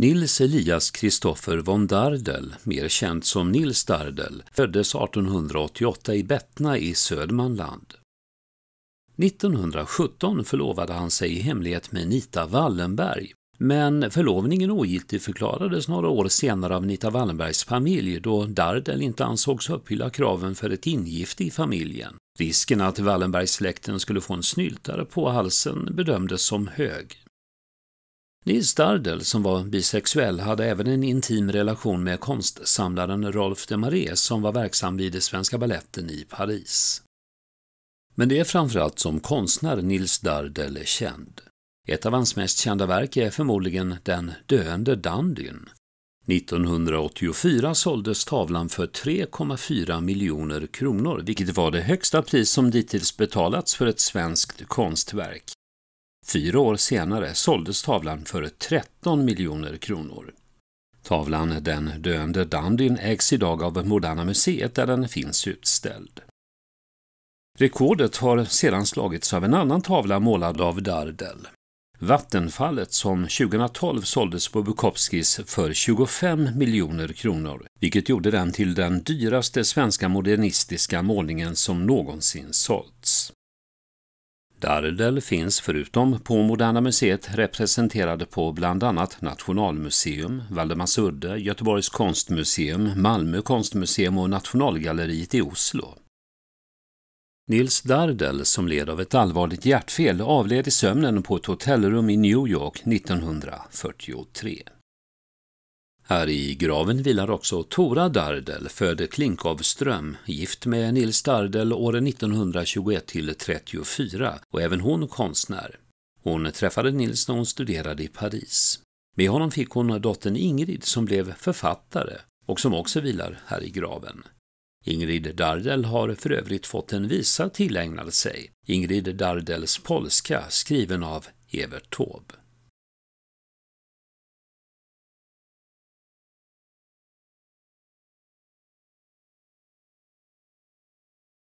Nils Elias Kristoffer von Dardel, mer känd som Nils Dardel, föddes 1888 i Bettna i Södermanland. 1917 förlovade han sig i hemlighet med Nita Wallenberg. Men förlovningen ogiltigförklarades några år senare av Nita Wallenbergs familj då Dardel inte ansågs uppfylla kraven för ett ingifte i familjen. Risken att Wallenbergsläkten skulle få en snyltare på halsen bedömdes som hög. Nils Dardel, som var bisexuell, hade även en intim relation med konstsamlaren Rolf de Marais som var verksam vid Svenska Balletten i Paris. Men det är framförallt som konstnär Nils Dardel är känd. Ett av hans mest kända verk är förmodligen Den döende dandyn. 1984 såldes tavlan för 3,4 miljoner kronor, vilket var det högsta pris som dittills betalats för ett svenskt konstverk. Fyra år senare såldes tavlan för 13 miljoner kronor. Tavlan Den döende Dandin ägs idag av Moderna Museet där den finns utställd. Rekordet har sedan slagits av en annan tavla målad av Dardel. Vattenfallet som 2012 såldes på Bukowskis för 25 miljoner kronor, vilket gjorde den till den dyraste svenska modernistiska målningen som någonsin sålts. Dardel finns förutom på Moderna Museet representerade på bland annat Nationalmuseum, Valdemarsudde, Göteborgs konstmuseum, Malmö konstmuseum och Nationalgalleriet i Oslo. Nils Dardel, som led av ett allvarligt hjärtfel, avled i sömnen på ett hotellrum i New York 1943. Här i graven vilar också Tora Dardel, född Klinkovström, gift med Nils Dardel åren 1921 till 34 och även hon konstnär. Hon träffade Nils när hon studerade i Paris. Med honom fick hon dottern Ingrid som blev författare och som också vilar här i graven. Ingrid Dardel har för övrigt fått en visa tillägnad sig, Ingrid Dardels polska, skriven av Evert Taube.